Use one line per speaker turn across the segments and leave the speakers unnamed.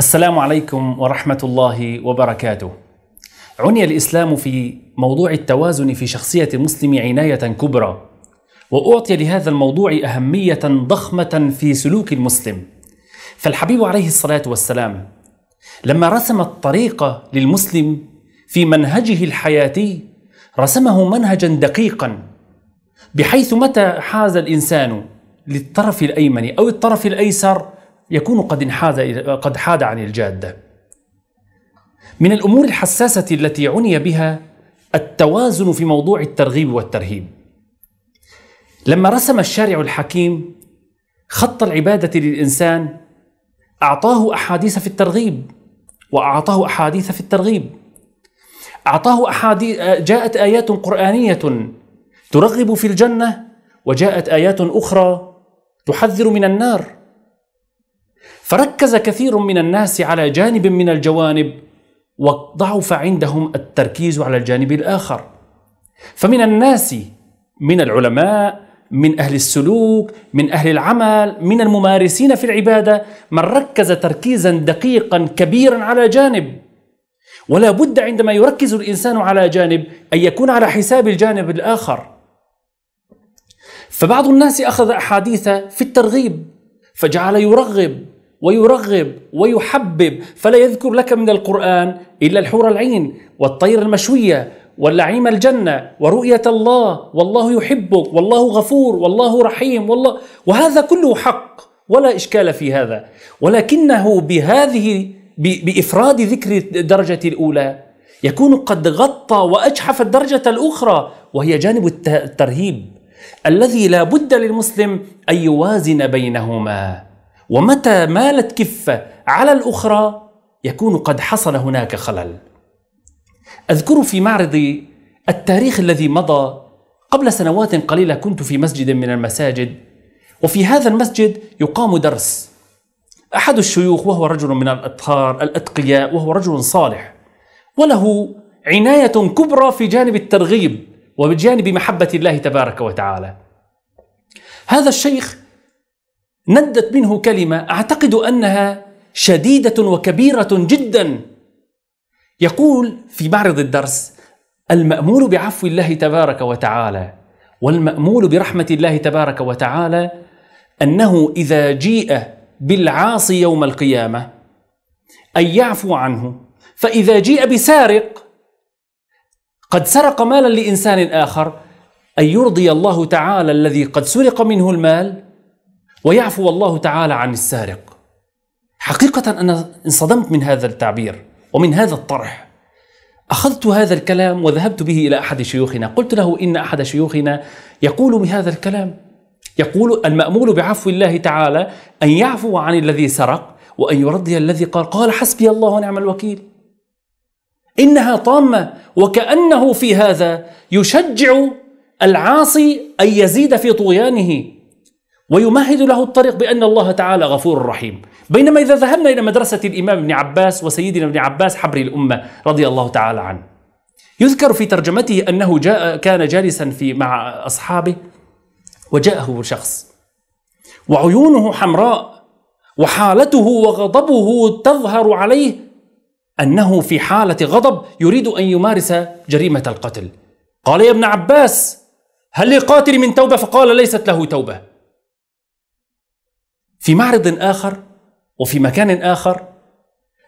السلام عليكم ورحمة الله وبركاته. عني الإسلام في موضوع التوازن في شخصية المسلم عناية كبرى، وأعطي لهذا الموضوع أهمية ضخمة في سلوك المسلم. فالحبيب عليه الصلاة والسلام لما رسم الطريقة للمسلم في منهجه الحياتي رسمه منهجا دقيقا بحيث متى حاز الإنسان للطرف الأيمن أو الطرف الأيسر يكون قد انحاز قد حاد عن الجاده. من الامور الحساسه التي عني بها التوازن في موضوع الترغيب والترهيب. لما رسم الشارع الحكيم خط العباده للانسان اعطاه احاديث في الترغيب واعطاه احاديث في الترغيب. اعطاه احاديث جاءت ايات قرانيه ترغب في الجنه وجاءت ايات اخرى تحذر من النار فركز كثير من الناس على جانب من الجوانب وضعف عندهم التركيز على الجانب الاخر فمن الناس من العلماء من اهل السلوك من اهل العمل من الممارسين في العباده من ركز تركيزا دقيقا كبيرا على جانب ولا بد عندما يركز الانسان على جانب ان يكون على حساب الجانب الاخر فبعض الناس اخذ احاديث في الترغيب فجعل يرغب ويرغب ويحبب فلا يذكر لك من القرآن إلا الحور العين والطير المشوية واللعيم الجنة ورؤية الله والله يحبك والله غفور والله رحيم والله وهذا كله حق ولا إشكال في هذا ولكنه بهذه بإفراد ذكر الدرجة الأولى يكون قد غطى وأجحف الدرجة الأخرى وهي جانب الترهيب الذي لا بد للمسلم أن يوازن بينهما ومتى مالت كفة على الأخرى يكون قد حصل هناك خلل أذكر في معرض التاريخ الذي مضى قبل سنوات قليلة كنت في مسجد من المساجد وفي هذا المسجد يقام درس أحد الشيوخ وهو رجل من الأطهار الأتقياء وهو رجل صالح وله عناية كبرى في جانب الترغيب وبجانب محبة الله تبارك وتعالى هذا الشيخ ندت منه كلمة أعتقد أنها شديدة وكبيرة جدا يقول في معرض الدرس المأمول بعفو الله تبارك وتعالى والمأمول برحمة الله تبارك وتعالى أنه إذا جيء بالعاصي يوم القيامة أن يعفو عنه فإذا جيء بسارق قد سرق مالا لإنسان آخر أن يرضي الله تعالى الذي قد سرق منه المال ويعفو الله تعالى عن السارق حقيقة أنا انصدمت من هذا التعبير ومن هذا الطرح أخذت هذا الكلام وذهبت به إلى أحد شيوخنا قلت له إن أحد شيوخنا يقول بهذا الكلام يقول المأمول بعفو الله تعالى أن يعفو عن الذي سرق وأن يرضي الذي قال قال حسبي الله ونعم الوكيل إنها طامة وكأنه في هذا يشجع العاصي أن يزيد في طغيانه ويمهد له الطريق بأن الله تعالى غفور رحيم بينما إذا ذهبنا إلى مدرسة الإمام ابن عباس وسيدنا ابن عباس حبر الأمة رضي الله تعالى عنه يذكر في ترجمته أنه جاء كان جالسا في مع أصحابه وجاءه شخص وعيونه حمراء وحالته وغضبه تظهر عليه أنه في حالة غضب يريد أن يمارس جريمة القتل قال يا ابن عباس هل للقاتل من توبة فقال ليست له توبة في معرض آخر وفي مكان آخر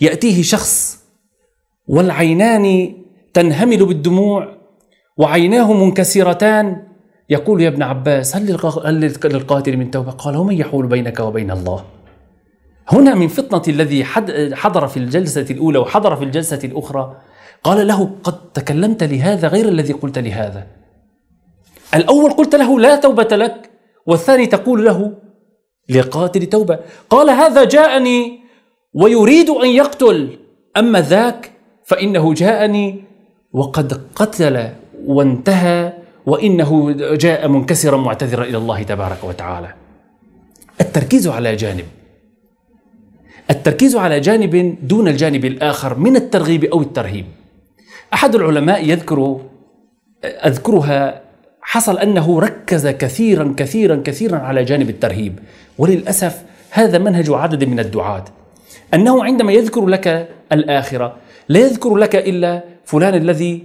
يأتيه شخص والعينان تنهمل بالدموع وعيناه منكسرتان يقول يا ابن عباس هل للقاتل من توبة قال ومن يحول بينك وبين الله هنا من فطنة الذي حضر في الجلسة الأولى وحضر في الجلسة الأخرى قال له قد تكلمت لهذا غير الذي قلت لهذا الأول قلت له لا توبة لك والثاني تقول له لقاتل توبة قال هذا جاءني ويريد أن يقتل أما ذاك فإنه جاءني وقد قتل وانتهى وإنه جاء منكسرا معتذرا إلى الله تبارك وتعالى التركيز على جانب التركيز على جانب دون الجانب الآخر من الترغيب أو الترهيب أحد العلماء يذكر أذكرها حصل أنه ركز كثيرا كثيرا كثيرا على جانب الترهيب وللأسف هذا منهج عدد من الدعاة أنه عندما يذكر لك الآخرة لا يذكر لك إلا فلان الذي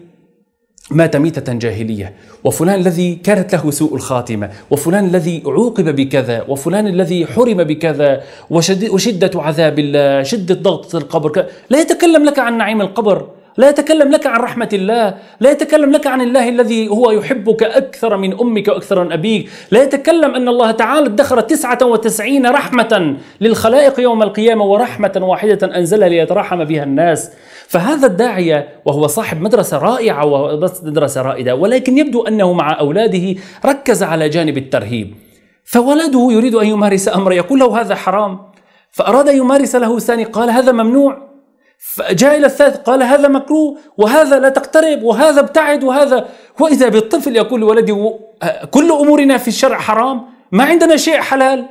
مات ميتة جاهلية وفلان الذي كانت له سوء الخاتمة وفلان الذي عوقب بكذا وفلان الذي حرم بكذا وشدة عذاب الله شدة ضغط القبر لا يتكلم لك عن نعيم القبر لا يتكلم لك عن رحمة الله لا يتكلم لك عن الله الذي هو يحبك أكثر من أمك وأكثر من أبيك لا يتكلم أن الله تعالى ادخر 99 رحمة للخلائق يوم القيامة ورحمة واحدة أنزلها ليترحم بها الناس فهذا الداعية وهو صاحب مدرسة رائعة ومدرسة رائدة ولكن يبدو أنه مع أولاده ركز على جانب الترهيب فولده يريد أن يمارس أمر يقول له هذا حرام فأراد أن يمارس له ثاني قال هذا ممنوع فجاء إلى الثالث قال هذا مكروه وهذا لا تقترب وهذا ابتعد وهذا وإذا بالطفل يقول لولدي كل أمورنا في الشرع حرام ما عندنا شيء حلال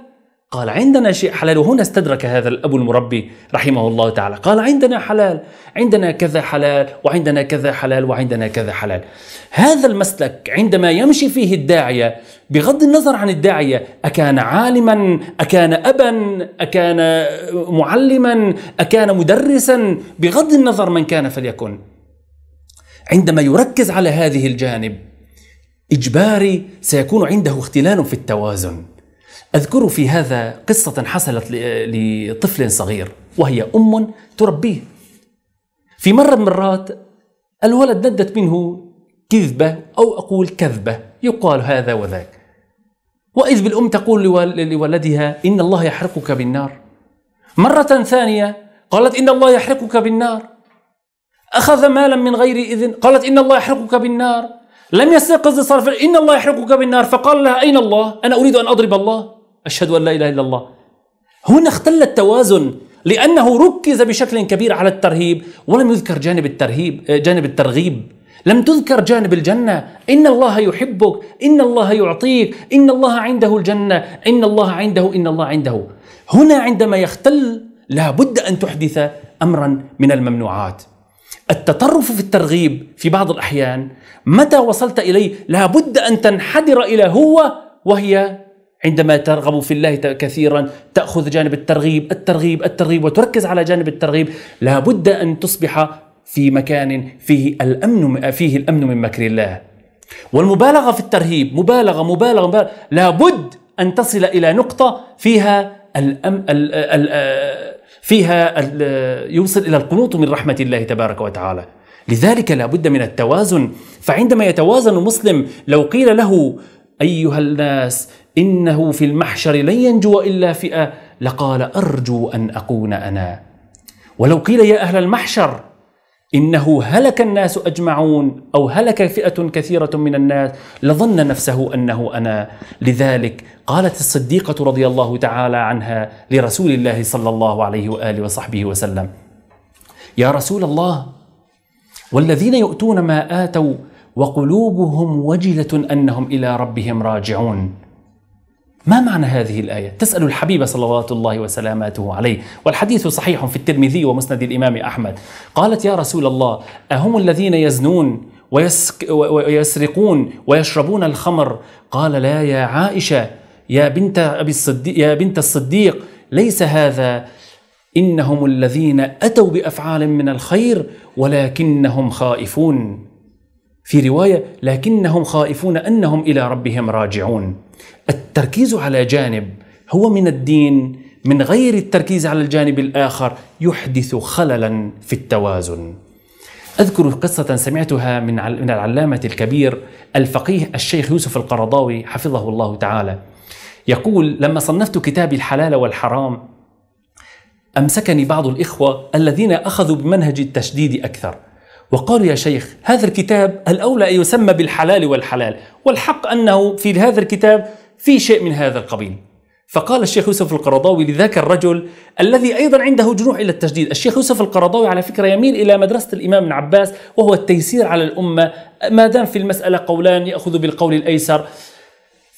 قال عندنا شيء حلال وهنا استدرك هذا الأب المربي رحمه الله تعالى قال عندنا حلال عندنا كذا حلال وعندنا كذا حلال وعندنا كذا حلال هذا المسلك عندما يمشي فيه الداعية بغض النظر عن الداعية أكان عالما أكان أبا أكان معلما أكان مدرسا بغض النظر من كان فليكن عندما يركز على هذه الجانب إجباري سيكون عنده اختلال في التوازن أذكر في هذا قصة حصلت لطفل صغير وهي أم تربيه في مرة من المرات الولد ندت منه كذبة أو أقول كذبة يقال هذا وذاك وإذ بالأم تقول لولدها إن الله يحرقك بالنار مرة ثانية قالت إن الله يحرقك بالنار أخذ مالا من غير إذن قالت إن الله يحرقك بالنار لم يستيقظ الصرف إن الله يحرقك بالنار فقال لها أين الله أنا أريد أن أضرب الله أشهد أن لا إله إلا الله هنا اختل التوازن لأنه ركز بشكل كبير على الترهيب ولم يذكر جانب الترهيب جانب الترغيب لم تذكر جانب الجنة إن الله يحبك إن الله يعطيك إن الله عنده الجنة إن الله عنده إن الله عنده هنا عندما يختل لابد أن تحدث أمرا من الممنوعات التطرف في الترغيب في بعض الأحيان متى وصلت إليه لابد أن تنحدر إلى هو وهي عندما ترغب في الله كثيرا تأخذ جانب الترغيب الترغيب الترغيب وتركز على جانب الترغيب لابد أن تصبح في مكان فيه الأمن فيه الأمن من مكر الله والمبالغة في الترهيب مبالغة مبالغة, مبالغة. لابد أن تصل إلى نقطة فيها الأم ال ال فيها الـ يوصل إلى القنوط من رحمة الله تبارك وتعالى لذلك لابد من التوازن فعندما يتوازن المسلم لو قيل له أيها الناس إنه في المحشر لن ينجو إلا فئة لقال أرجو أن أكون أنا ولو قيل يا أهل المحشر إنه هلك الناس أجمعون أو هلك فئة كثيرة من الناس لظن نفسه أنه أنا لذلك قالت الصديقة رضي الله تعالى عنها لرسول الله صلى الله عليه وآله وصحبه وسلم يا رسول الله والذين يؤتون ما آتوا وقلوبهم وجلة أنهم إلى ربهم راجعون ما معنى هذه الآية؟ تسأل الحبيب صلوات الله وسلاماته عليه والحديث صحيح في الترمذي ومسند الإمام أحمد قالت يا رسول الله أهم الذين يزنون ويسك ويسرقون ويشربون الخمر قال لا يا عائشة يا بنت, أبي الصديق يا بنت الصديق ليس هذا إنهم الذين أتوا بأفعال من الخير ولكنهم خائفون في روايه لكنهم خائفون انهم الى ربهم راجعون التركيز على جانب هو من الدين من غير التركيز على الجانب الاخر يحدث خللا في التوازن اذكر قصه سمعتها من من العلامه الكبير الفقيه الشيخ يوسف القرضاوي حفظه الله تعالى يقول لما صنفت كتابي الحلال والحرام امسكني بعض الاخوه الذين اخذوا بمنهج التشديد اكثر وقالوا يا شيخ هذا الكتاب الأولى أن يسمى بالحلال والحلال والحق أنه في هذا الكتاب في شيء من هذا القبيل فقال الشيخ يوسف القرضاوي لذاك الرجل الذي أيضا عنده جنوح إلى التجديد الشيخ يوسف القرضاوي على فكرة يميل إلى مدرسة الإمام ابن عباس وهو التيسير على الأمة ما دام في المسألة قولان يأخذ بالقول الأيسر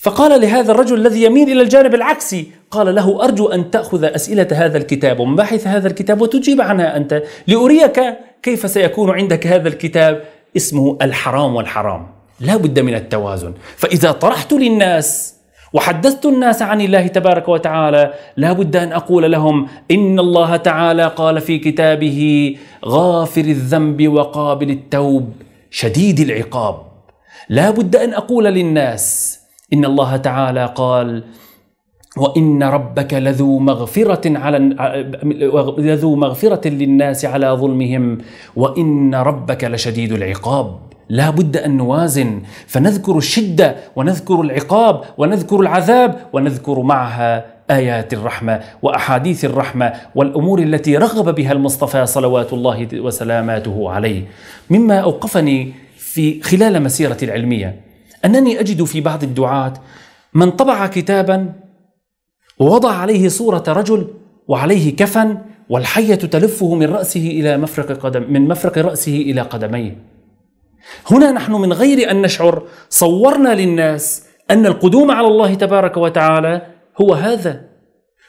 فقال لهذا الرجل الذي يميل الى الجانب العكسي قال له ارجو ان تاخذ اسئله هذا الكتاب ومباحث هذا الكتاب وتجيب عنها انت لاريك كيف سيكون عندك هذا الكتاب اسمه الحرام والحرام لا بد من التوازن فاذا طرحت للناس وحدثت الناس عن الله تبارك وتعالى لا بد أن أقول لهم إن الله تعالى قال في كتابه غافر الذنب وقابل التوب شديد العقاب لا بد أن أقول للناس إن الله تعالى قال وإن ربك لذو مغفرة على آه، لذو مغفرة للناس على ظلمهم وإن ربك لشديد العقاب لا بد أن نوازن فنذكر الشدة ونذكر العقاب ونذكر العذاب ونذكر معها آيات الرحمة وأحاديث الرحمة والأمور التي رغب بها المصطفى صلوات الله وسلاماته عليه مما أوقفني في خلال مسيرتي العلمية أنني أجد في بعض الدعاة من طبع كتابا ووضع عليه صورة رجل وعليه كفن والحية تلفه من رأسه إلى مفرق قدم من مفرق رأسه إلى قدميه. هنا نحن من غير أن نشعر صورنا للناس أن القدوم على الله تبارك وتعالى هو هذا.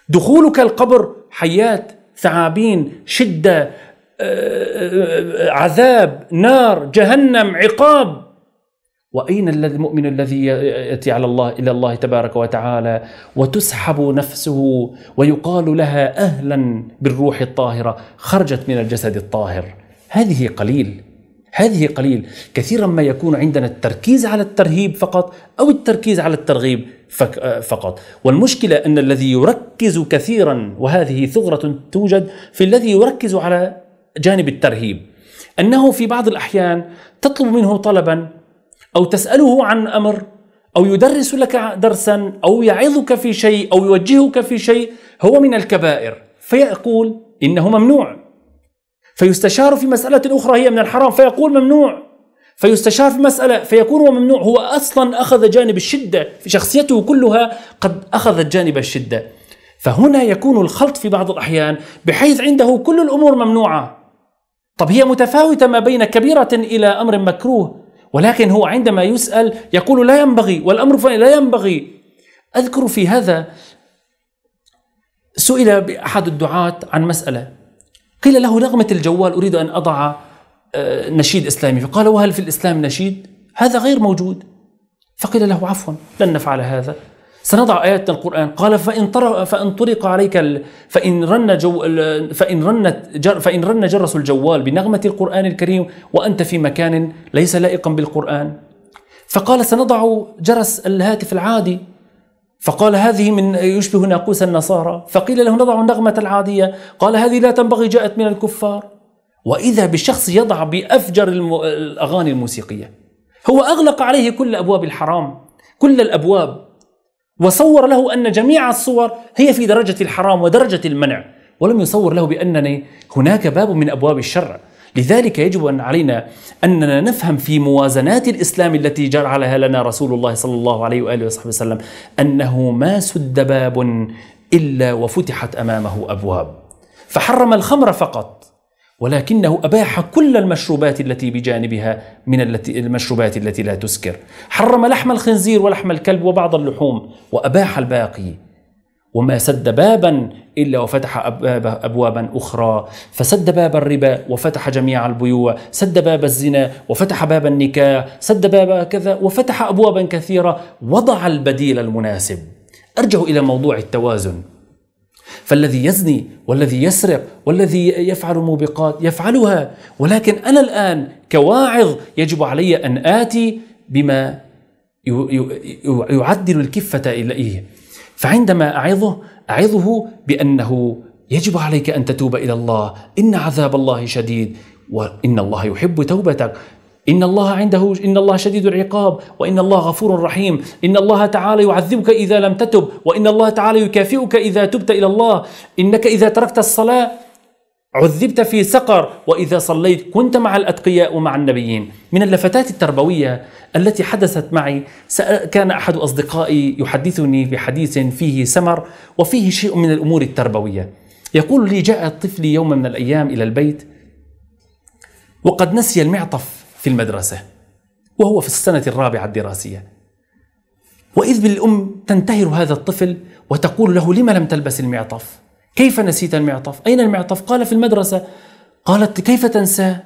دخولك القبر حياة، ثعابين، شدة، آه، آه، آه، عذاب، نار، جهنم، عقاب. وأين المؤمن الذي يأتي على الله إلى الله تبارك وتعالى وتسحب نفسه ويقال لها أهلا بالروح الطاهرة خرجت من الجسد الطاهر هذه قليل هذه قليل كثيرا ما يكون عندنا التركيز على الترهيب فقط أو التركيز على الترغيب فقط والمشكلة أن الذي يركز كثيرا وهذه ثغرة توجد في الذي يركز على جانب الترهيب أنه في بعض الأحيان تطلب منه طلبا أو تسأله عن أمر أو يدرس لك درسا أو يعظك في شيء أو يوجهك في شيء هو من الكبائر فيقول إنه ممنوع فيستشار في مسألة أخرى هي من الحرام فيقول ممنوع فيستشار في مسألة فيكون هو ممنوع هو أصلا أخذ جانب الشدة في شخصيته كلها قد أخذت جانب الشدة فهنا يكون الخلط في بعض الأحيان بحيث عنده كل الأمور ممنوعة طب هي متفاوتة ما بين كبيرة إلى أمر مكروه ولكن هو عندما يسأل يقول لا ينبغي والأمر فعلا لا ينبغي أذكر في هذا سئل أحد الدعاة عن مسألة قيل له نغمة الجوال أريد أن أضع آه، نشيد إسلامي فقال وهل في الإسلام نشيد؟ هذا غير موجود فقيل له عفوا لن نفعل هذا سنضع آيات القرآن قال فإن طرق فإن طرق عليك ال... فإن رن جو فإن رنت جر... فإن رن جرس الجوال بنغمة القرآن الكريم وأنت في مكان ليس لائقا بالقرآن فقال سنضع جرس الهاتف العادي فقال هذه من يشبه ناقوس النصارى فقيل له نضع النغمة العادية قال هذه لا تنبغي جاءت من الكفار وإذا بالشخص يضع بأفجر الأغاني الموسيقية هو أغلق عليه كل أبواب الحرام كل الأبواب وصور له أن جميع الصور هي في درجة الحرام ودرجة المنع ولم يصور له بأنني هناك باب من أبواب الشرع لذلك يجب أن علينا أننا نفهم في موازنات الإسلام التي جعلها لنا رسول الله صلى الله عليه وآله وصحبه وسلم أنه ما سد باب إلا وفتحت أمامه أبواب فحرم الخمر فقط ولكنه أباح كل المشروبات التي بجانبها من التي المشروبات التي لا تسكر حرم لحم الخنزير ولحم الكلب وبعض اللحوم وأباح الباقي وما سد بابا الا وفتح أبواب ابوابا اخرى فسد باب الربا وفتح جميع البيوع سد باب الزنا وفتح باب النكاح سد باب كذا وفتح ابوابا كثيره وضع البديل المناسب ارجع الى موضوع التوازن فالذي يزني والذي يسرق والذي يفعل موبقات يفعلها ولكن انا الان كواعظ يجب علي ان اتي بما يعدل الكفه اليه فعندما اعظه اعظه بانه يجب عليك ان تتوب الى الله ان عذاب الله شديد وان الله يحب توبتك إن الله عنده إن الله شديد العقاب وإن الله غفور رحيم إن الله تعالى يعذبك إذا لم تتب وإن الله تعالى يكافئك إذا تبت إلى الله إنك إذا تركت الصلاة عذبت في سقر وإذا صليت كنت مع الأتقياء ومع النبيين من اللفتات التربوية التي حدثت معي كان أحد أصدقائي يحدثني بحديث فيه سمر وفيه شيء من الأمور التربوية يقول لي جاء طفلي يوم من الأيام إلى البيت وقد نسي المعطف في المدرسة وهو في السنة الرابعة الدراسية وإذ بالأم تنتهر هذا الطفل وتقول له لما لم تلبس المعطف كيف نسيت المعطف أين المعطف قال في المدرسة قالت كيف تنساه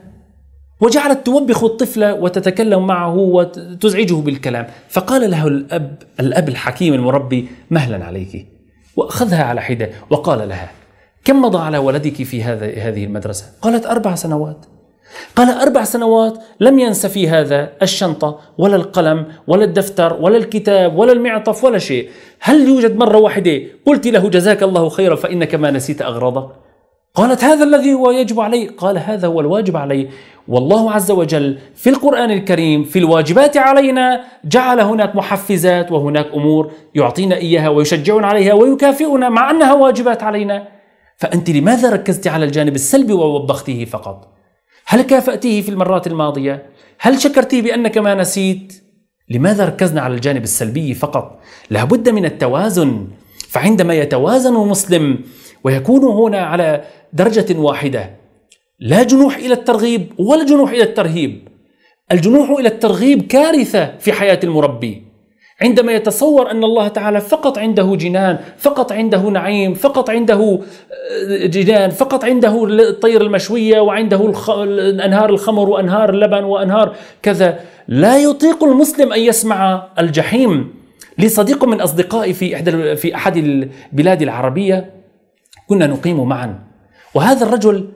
وجعلت توبخ الطفل وتتكلم معه وتزعجه بالكلام فقال له الأب الأب الحكيم المربي مهلا عليك وأخذها على حدة وقال لها كم مضى على ولدك في هذا هذه المدرسة؟ قالت أربع سنوات قال أربع سنوات لم ينس في هذا الشنطة ولا القلم ولا الدفتر ولا الكتاب ولا المعطف ولا شيء هل يوجد مرة واحدة قلت له جزاك الله خيرا فإنك ما نسيت أغراضه قالت هذا الذي هو يجب علي قال هذا هو الواجب علي والله عز وجل في القرآن الكريم في الواجبات علينا جعل هناك محفزات وهناك أمور يعطينا إياها ويشجعنا عليها ويكافئنا مع أنها واجبات علينا فأنت لماذا ركزت على الجانب السلبي ووبخته فقط؟ هل كافأتيه في المرات الماضية؟ هل شكرتيه بأنك ما نسيت؟ لماذا ركزنا على الجانب السلبي فقط؟ لابد من التوازن فعندما يتوازن المسلم ويكون هنا على درجة واحدة لا جنوح إلى الترغيب ولا جنوح إلى الترهيب الجنوح إلى الترغيب كارثة في حياة المربي عندما يتصور ان الله تعالى فقط عنده جنان، فقط عنده نعيم، فقط عنده آه، جنان، فقط عنده الطير المشويه وعنده انهار الخمر وانهار اللبن وانهار كذا، لا يطيق المسلم ان يسمع الجحيم. لي صديق من اصدقائي في احدى في احد البلاد العربيه كنا نقيم معا وهذا الرجل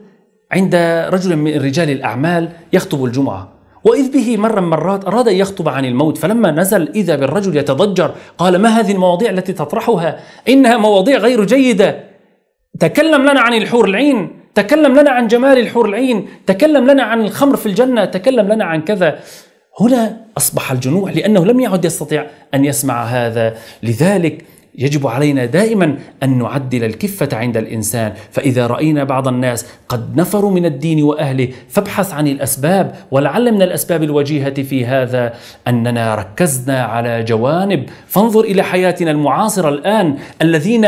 عند رجل من رجال الاعمال يخطب الجمعه وإذ به مرة مرات أراد أن يخطب عن الموت فلما نزل إذا بالرجل يتضجر قال ما هذه المواضيع التي تطرحها إنها مواضيع غير جيدة تكلم لنا عن الحور العين تكلم لنا عن جمال الحور العين تكلم لنا عن الخمر في الجنة تكلم لنا عن كذا هنا أصبح الجنوح لأنه لم يعد يستطيع أن يسمع هذا لذلك يجب علينا دائما ان نعدل الكفه عند الانسان، فاذا راينا بعض الناس قد نفروا من الدين واهله، فابحث عن الاسباب، ولعل من الاسباب الوجيهه في هذا اننا ركزنا على جوانب، فانظر الى حياتنا المعاصره الان الذين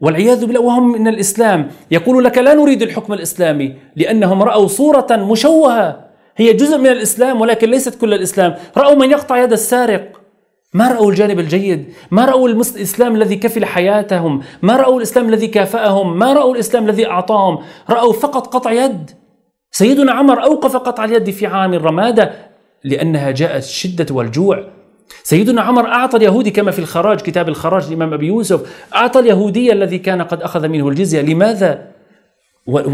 والعياذ بالله وهم من الاسلام، يقول لك لا نريد الحكم الاسلامي، لانهم راوا صوره مشوهه هي جزء من الاسلام ولكن ليست كل الاسلام، راوا من يقطع يد السارق ما رأوا الجانب الجيد ما رأوا الإسلام الذي كفل حياتهم ما رأوا الإسلام الذي كافأهم ما رأوا الإسلام الذي أعطاهم رأوا فقط قطع يد سيدنا عمر أوقف قطع اليد في عام الرمادة لأنها جاءت الشدة والجوع سيدنا عمر أعطى اليهودي كما في الخراج كتاب الخراج الإمام أبي يوسف أعطى اليهودي الذي كان قد أخذ منه الجزية لماذا؟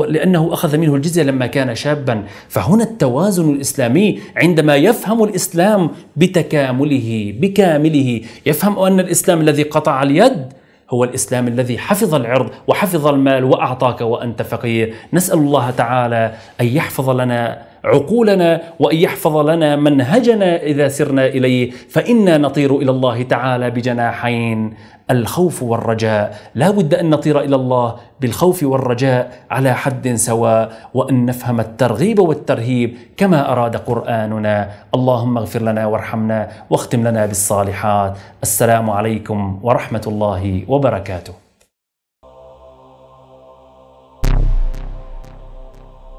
لأنه أخذ منه الجزية لما كان شابا فهنا التوازن الإسلامي عندما يفهم الإسلام بتكامله بكامله يفهم أن الإسلام الذي قطع اليد هو الإسلام الذي حفظ العرض وحفظ المال وأعطاك وأنت فقير نسأل الله تعالى أن يحفظ لنا عقولنا وأن يحفظ لنا منهجنا إذا سرنا إليه فإنا نطير إلى الله تعالى بجناحين الخوف والرجاء لا بد أن نطير إلى الله بالخوف والرجاء على حد سواء وأن نفهم الترغيب والترهيب كما أراد قرآننا اللهم اغفر لنا وارحمنا واختم لنا بالصالحات السلام عليكم ورحمة الله وبركاته